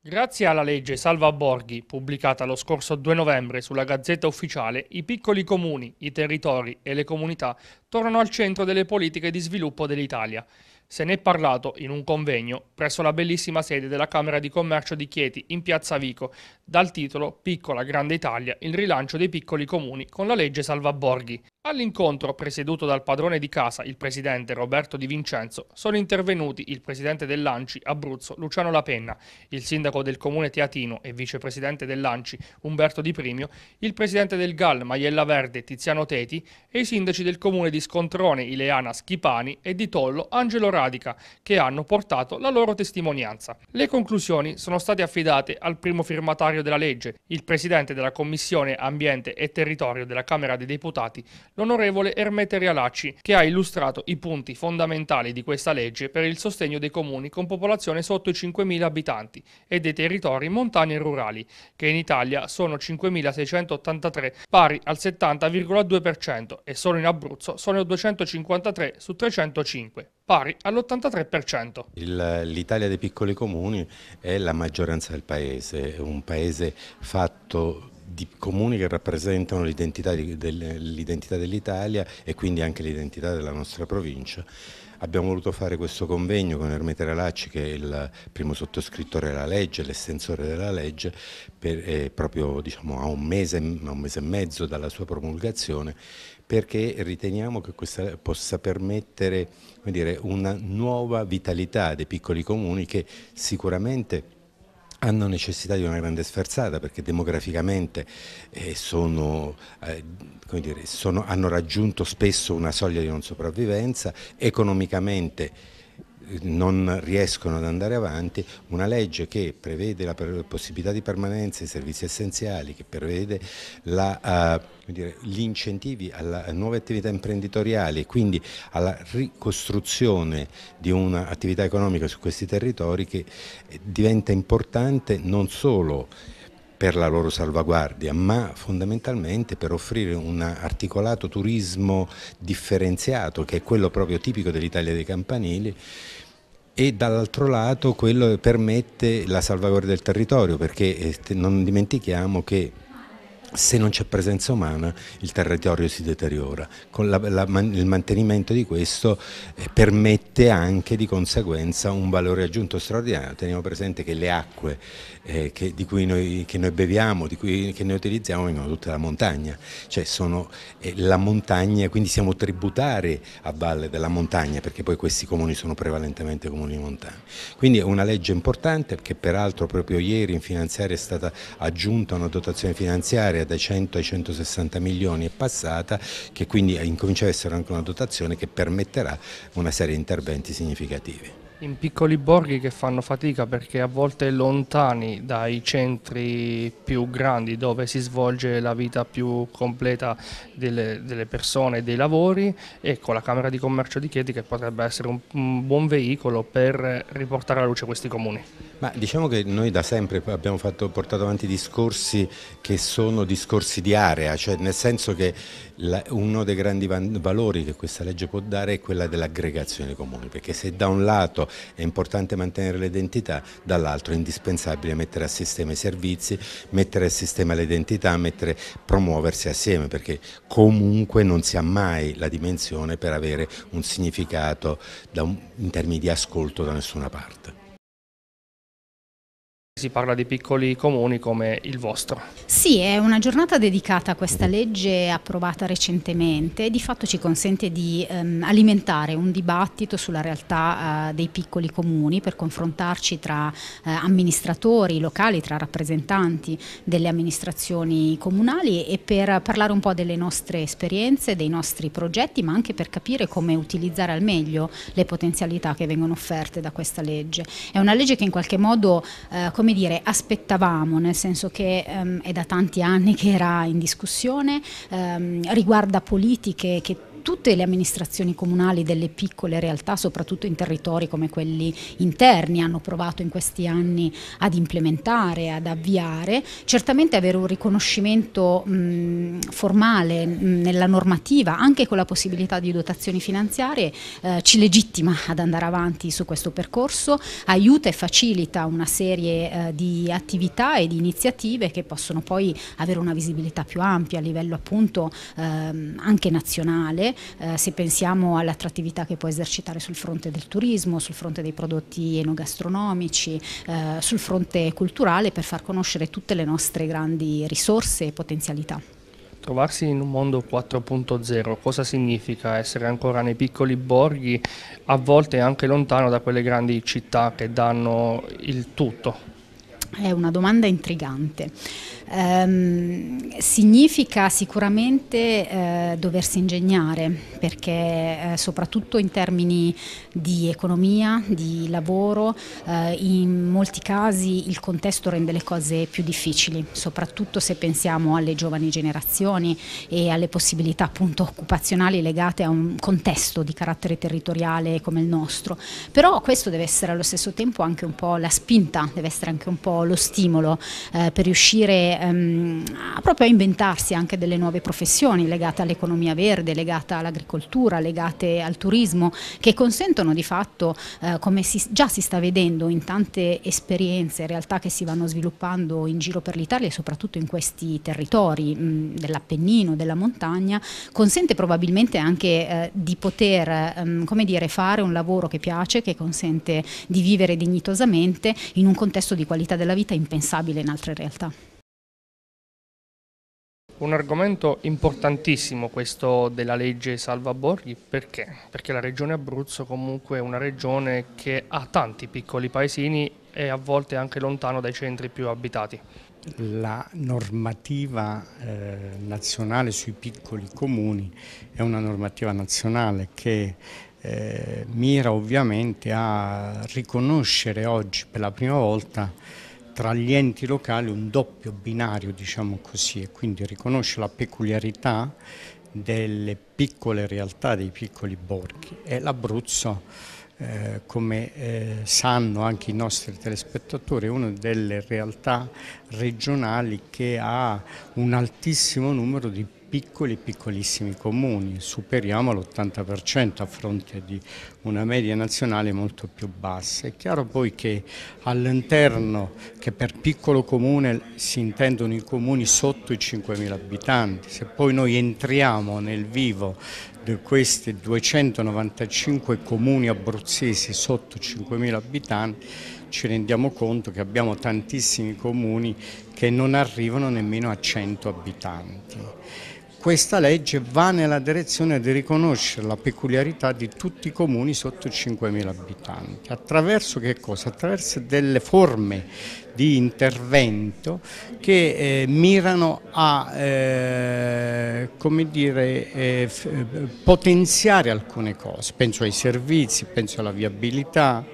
Grazie alla legge Salva Borghi, pubblicata lo scorso 2 novembre sulla Gazzetta Ufficiale, i piccoli comuni, i territori e le comunità tornano al centro delle politiche di sviluppo dell'Italia. Se ne è parlato in un convegno presso la bellissima sede della Camera di Commercio di Chieti in Piazza Vico, dal titolo Piccola Grande Italia, il rilancio dei piccoli comuni con la legge Salvaborghi. All'incontro, presieduto dal padrone di casa, il presidente Roberto Di Vincenzo, sono intervenuti il presidente dell'Anci Abruzzo Luciano Lapenna, il sindaco del comune Teatino e vicepresidente dell'Anci Umberto Di Primio, il presidente del GAL Maiella Verde Tiziano Teti e i sindaci del comune di Scontrone Ileana Schipani e di Tollo Angelo Radica, che hanno portato la loro testimonianza. Le conclusioni sono state affidate al primo firmatario della legge, il presidente della Commissione Ambiente e Territorio della Camera dei Deputati, l'onorevole Ermete Rialacci, che ha illustrato i punti fondamentali di questa legge per il sostegno dei comuni con popolazione sotto i 5.000 abitanti e dei territori montani e rurali, che in Italia sono 5.683, pari al 70,2% e solo in Abruzzo sono 253 su 305 pari all'83%. L'Italia dei piccoli comuni è la maggioranza del paese, è un paese fatto di comuni che rappresentano l'identità dell'Italia e quindi anche l'identità della nostra provincia. Abbiamo voluto fare questo convegno con Ermete Ralacci che è il primo sottoscrittore della legge, l'estensore della legge, per, eh, proprio diciamo, a, un mese, a un mese e mezzo dalla sua promulgazione perché riteniamo che questa possa permettere dire, una nuova vitalità dei piccoli comuni che sicuramente hanno necessità di una grande sferzata perché demograficamente eh, sono, eh, dire, sono, hanno raggiunto spesso una soglia di non sopravvivenza, economicamente non riescono ad andare avanti, una legge che prevede la possibilità di permanenza dei servizi essenziali, che prevede la, uh, dire, gli incentivi alla, nuove attività imprenditoriali e quindi alla ricostruzione di un'attività economica su questi territori che eh, diventa importante non solo per la loro salvaguardia, ma fondamentalmente per offrire un articolato turismo differenziato, che è quello proprio tipico dell'Italia dei campanili, e dall'altro lato quello permette la salvaguardia del territorio, perché eh, non dimentichiamo che se non c'è presenza umana il territorio si deteriora. La, la, il mantenimento di questo eh, permette anche di conseguenza un valore aggiunto straordinario. Teniamo presente che le acque eh, che, noi, che, noi, beviamo, cui, che noi utilizziamo, vengono tutte dalla montagna, cioè sono eh, la montagna, quindi siamo tributari a valle della montagna, perché poi questi comuni sono prevalentemente comuni montani. Quindi è una legge importante che peraltro proprio ieri in finanziaria è stata aggiunta una dotazione finanziaria finanziaria dai 100 ai 160 milioni è passata, che quindi incomincia ad essere anche una dotazione che permetterà una serie di interventi significativi. In piccoli borghi che fanno fatica perché a volte lontani dai centri più grandi dove si svolge la vita più completa delle, delle persone e dei lavori, ecco la Camera di Commercio di Chieti che potrebbe essere un, un buon veicolo per riportare alla luce questi comuni. Ma diciamo che noi da sempre abbiamo fatto, portato avanti discorsi che sono discorsi di area, cioè nel senso che la, uno dei grandi valori che questa legge può dare è quella dell'aggregazione comune, perché se da un lato è importante mantenere l'identità, dall'altro è indispensabile mettere a sistema i servizi, mettere a sistema l'identità, mettere, promuoversi assieme, perché comunque non si ha mai la dimensione per avere un significato un, in termini di ascolto da nessuna parte. Si parla di piccoli comuni come il vostro. Sì, è una giornata dedicata a questa legge approvata recentemente di fatto ci consente di ehm, alimentare un dibattito sulla realtà eh, dei piccoli comuni per confrontarci tra eh, amministratori locali, tra rappresentanti delle amministrazioni comunali e per parlare un po' delle nostre esperienze, dei nostri progetti, ma anche per capire come utilizzare al meglio le potenzialità che vengono offerte da questa legge. È una legge che in qualche modo eh, come come dire, aspettavamo, nel senso che ehm, è da tanti anni che era in discussione, ehm, riguarda politiche che tutte le amministrazioni comunali delle piccole realtà, soprattutto in territori come quelli interni, hanno provato in questi anni ad implementare, ad avviare. Certamente avere un riconoscimento mh, formale mh, nella normativa, anche con la possibilità di dotazioni finanziarie, eh, ci legittima ad andare avanti su questo percorso, aiuta e facilita una serie eh, di attività e di iniziative che possono poi avere una visibilità più ampia a livello appunto ehm, anche nazionale eh, se pensiamo all'attrattività che può esercitare sul fronte del turismo, sul fronte dei prodotti enogastronomici, eh, sul fronte culturale per far conoscere tutte le nostre grandi risorse e potenzialità. Trovarsi in un mondo 4.0 cosa significa essere ancora nei piccoli borghi, a volte anche lontano da quelle grandi città che danno il tutto? È una domanda intrigante. Ehm, significa sicuramente eh, doversi ingegnare perché eh, soprattutto in termini di economia, di lavoro, eh, in molti casi il contesto rende le cose più difficili, soprattutto se pensiamo alle giovani generazioni e alle possibilità appunto occupazionali legate a un contesto di carattere territoriale come il nostro. Però questo deve essere allo stesso tempo anche un po' la spinta, deve essere anche un po' lo stimolo eh, per riuscire a ehm, proprio a inventarsi anche delle nuove professioni legate all'economia verde, legate all'agricoltura, legate al turismo, che consentono di fatto, eh, come si, già si sta vedendo in tante esperienze, realtà che si vanno sviluppando in giro per l'Italia e soprattutto in questi territori mm, dell'Appennino, della montagna, consente probabilmente anche eh, di poter ehm, come dire, fare un lavoro che piace, che consente di vivere dignitosamente in un contesto di qualità della vita impensabile in altre realtà. Un argomento importantissimo questo della legge Salva Borghi, perché? Perché la regione Abruzzo comunque è una regione che ha tanti piccoli paesini e a volte anche lontano dai centri più abitati. La normativa eh, nazionale sui piccoli comuni è una normativa nazionale che eh, mira ovviamente a riconoscere oggi per la prima volta tra gli enti locali un doppio binario, diciamo così, e quindi riconosce la peculiarità delle piccole realtà, dei piccoli borghi e l'Abruzzo, eh, come eh, sanno anche i nostri telespettatori, è una delle realtà regionali che ha un altissimo numero di piccoli piccolissimi comuni, superiamo l'80% a fronte di una media nazionale molto più bassa. È chiaro poi che all'interno, che per piccolo comune si intendono i comuni sotto i 5.000 abitanti, se poi noi entriamo nel vivo di questi 295 comuni abruzzesi sotto 5.000 abitanti, ci rendiamo conto che abbiamo tantissimi comuni che non arrivano nemmeno a 100 abitanti questa legge va nella direzione di riconoscere la peculiarità di tutti i comuni sotto i 5.000 abitanti, attraverso, attraverso delle forme di intervento che eh, mirano a eh, dire, eh, eh, potenziare alcune cose, penso ai servizi, penso alla viabilità,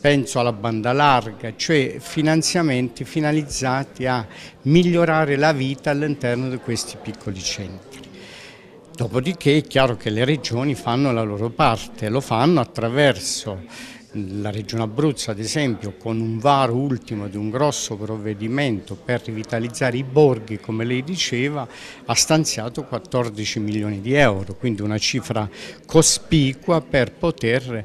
penso alla banda larga, cioè finanziamenti finalizzati a migliorare la vita all'interno di questi piccoli centri. Dopodiché è chiaro che le regioni fanno la loro parte, lo fanno attraverso la Regione Abruzzo ad esempio con un varo ultimo di un grosso provvedimento per rivitalizzare i borghi come lei diceva ha stanziato 14 milioni di euro quindi una cifra cospicua per poter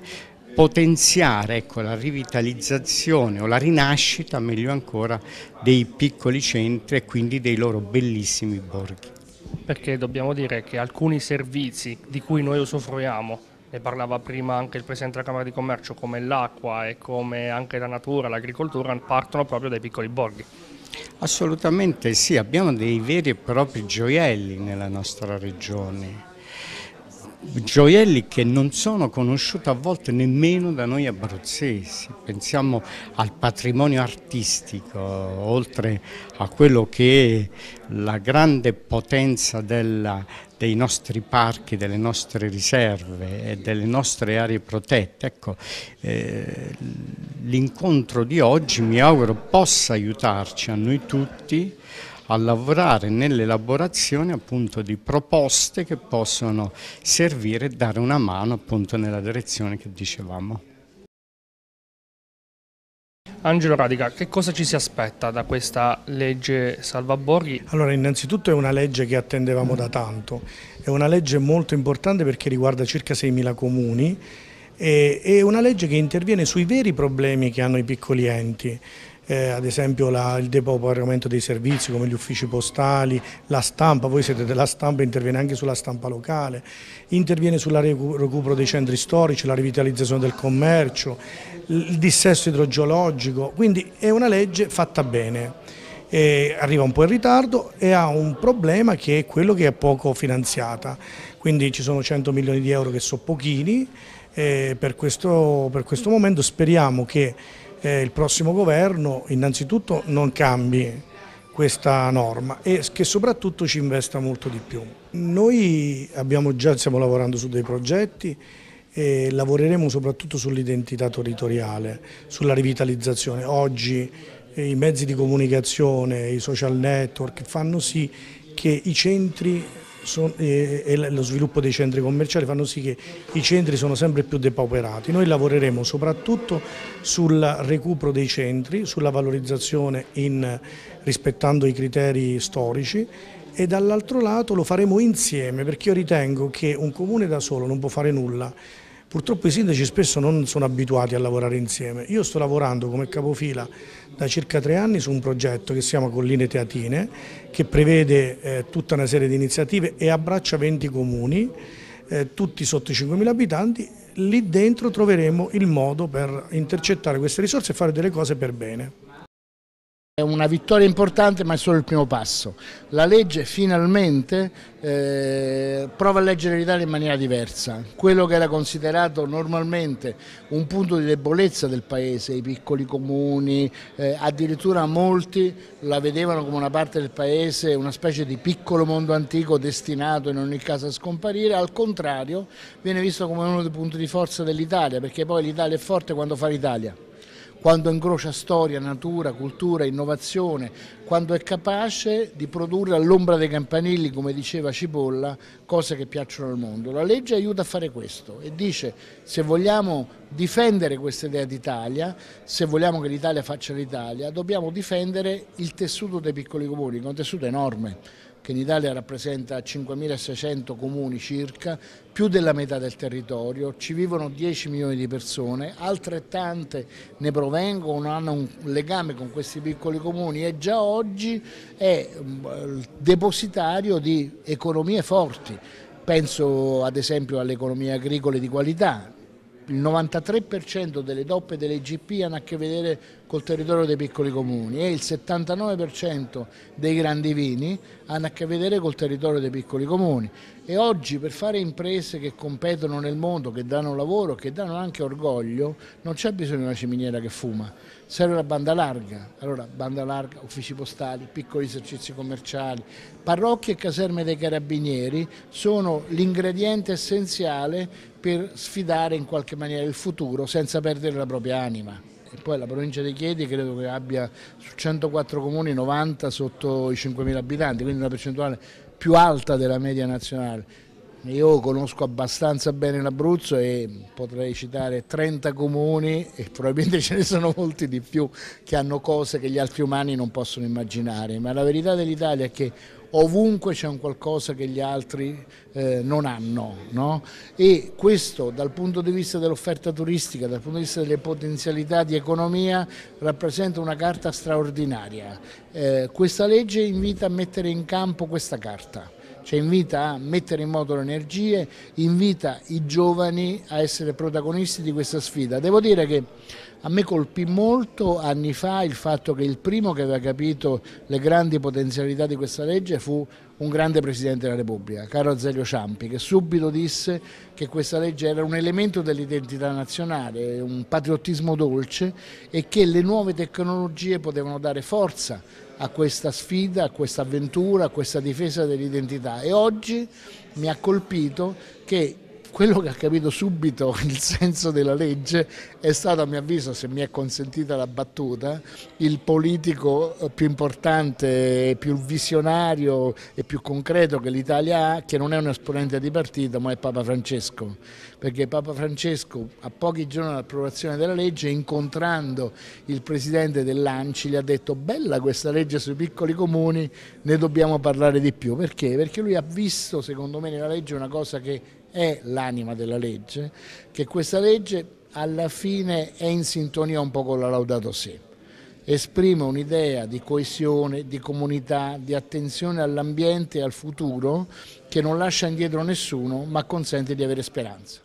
potenziare ecco, la rivitalizzazione o la rinascita, meglio ancora, dei piccoli centri e quindi dei loro bellissimi borghi. Perché dobbiamo dire che alcuni servizi di cui noi usufruiamo, ne parlava prima anche il Presidente della Camera di Commercio, come l'acqua e come anche la natura, l'agricoltura, partono proprio dai piccoli borghi. Assolutamente sì, abbiamo dei veri e propri gioielli nella nostra regione gioielli che non sono conosciuti a volte nemmeno da noi abruzzesi. Pensiamo al patrimonio artistico, oltre a quello che è la grande potenza della, dei nostri parchi, delle nostre riserve e delle nostre aree protette. Ecco, eh, l'incontro di oggi mi auguro possa aiutarci a noi tutti a lavorare nell'elaborazione appunto di proposte che possono servire e dare una mano appunto nella direzione che dicevamo. Angelo Radica, che cosa ci si aspetta da questa legge Salva Borghi? Allora, innanzitutto è una legge che attendevamo da tanto, è una legge molto importante perché riguarda circa 6.000 comuni, è una legge che interviene sui veri problemi che hanno i piccoli enti, eh, ad esempio la, il depopolamento dei servizi come gli uffici postali, la stampa, voi siete della stampa, interviene anche sulla stampa locale, interviene sul recupero dei centri storici, la rivitalizzazione del commercio, il dissesto idrogeologico, quindi è una legge fatta bene. E arriva un po' in ritardo e ha un problema che è quello che è poco finanziata, quindi ci sono 100 milioni di euro che sono pochini, eh, per questo, per questo momento speriamo che eh, il prossimo governo innanzitutto non cambi questa norma e che soprattutto ci investa molto di più. Noi già, stiamo lavorando su dei progetti e lavoreremo soprattutto sull'identità territoriale, sulla rivitalizzazione. Oggi eh, i mezzi di comunicazione, i social network fanno sì che i centri sono, e, e lo sviluppo dei centri commerciali fanno sì che i centri sono sempre più depauperati. Noi lavoreremo soprattutto sul recupero dei centri, sulla valorizzazione in, rispettando i criteri storici e dall'altro lato lo faremo insieme perché io ritengo che un comune da solo non può fare nulla Purtroppo i sindaci spesso non sono abituati a lavorare insieme. Io sto lavorando come capofila da circa tre anni su un progetto che si chiama Colline Teatine, che prevede eh, tutta una serie di iniziative e abbraccia 20 comuni, eh, tutti sotto i 5.000 abitanti. Lì dentro troveremo il modo per intercettare queste risorse e fare delle cose per bene. È una vittoria importante ma è solo il primo passo. La legge finalmente eh, prova a leggere l'Italia in maniera diversa. Quello che era considerato normalmente un punto di debolezza del Paese, i piccoli comuni, eh, addirittura molti la vedevano come una parte del Paese, una specie di piccolo mondo antico destinato in ogni caso a scomparire, al contrario viene visto come uno dei punti di forza dell'Italia perché poi l'Italia è forte quando fa l'Italia quando incrocia storia, natura, cultura, innovazione, quando è capace di produrre all'ombra dei campanilli, come diceva Cipolla, cose che piacciono al mondo. La legge aiuta a fare questo e dice se vogliamo difendere questa idea d'Italia, se vogliamo che l'Italia faccia l'Italia, dobbiamo difendere il tessuto dei piccoli comuni, che è un tessuto enorme che in Italia rappresenta 5.600 comuni circa, più della metà del territorio, ci vivono 10 milioni di persone, altrettante ne provengono, hanno un legame con questi piccoli comuni e già oggi è mm, depositario di economie forti. Penso ad esempio alle economie agricole di qualità, il 93% delle DOP delle GP hanno a che vedere col territorio dei piccoli comuni e il 79% dei grandi vini hanno a che vedere col territorio dei piccoli comuni e oggi per fare imprese che competono nel mondo, che danno lavoro, che danno anche orgoglio, non c'è bisogno di una ciminiera che fuma, serve la banda larga, allora banda larga, uffici postali, piccoli esercizi commerciali, parrocchie e caserme dei carabinieri sono l'ingrediente essenziale per sfidare in qualche maniera il futuro senza perdere la propria anima e poi la provincia di Chieti credo che abbia su 104 comuni 90 sotto i 5.000 abitanti, quindi una percentuale più alta della media nazionale. Io conosco abbastanza bene l'Abruzzo e potrei citare 30 comuni e probabilmente ce ne sono molti di più che hanno cose che gli altri umani non possono immaginare, ma la verità dell'Italia è che ovunque c'è un qualcosa che gli altri eh, non hanno no? e questo dal punto di vista dell'offerta turistica, dal punto di vista delle potenzialità di economia rappresenta una carta straordinaria. Eh, questa legge invita a mettere in campo questa carta cioè invita a mettere in moto le energie, invita i giovani a essere protagonisti di questa sfida. Devo dire che a me colpì molto anni fa il fatto che il primo che aveva capito le grandi potenzialità di questa legge fu un grande Presidente della Repubblica, caro Azeglio Ciampi, che subito disse che questa legge era un elemento dell'identità nazionale, un patriottismo dolce e che le nuove tecnologie potevano dare forza a questa sfida, a questa avventura, a questa difesa dell'identità. E oggi mi ha colpito che quello che ha capito subito il senso della legge è stato, a mio avviso, se mi è consentita la battuta, il politico eh, più importante, più visionario e più concreto che l'Italia ha, che non è un esponente di partito ma è Papa Francesco, perché Papa Francesco a pochi giorni dall'approvazione della legge, incontrando il presidente dell'Anci, gli ha detto bella questa legge sui piccoli comuni, ne dobbiamo parlare di più. Perché? Perché lui ha visto, secondo me, nella legge una cosa che è l'anima della legge, che questa legge alla fine è in sintonia un po' con la Laudato Si. Esprime un'idea di coesione, di comunità, di attenzione all'ambiente e al futuro che non lascia indietro nessuno ma consente di avere speranza.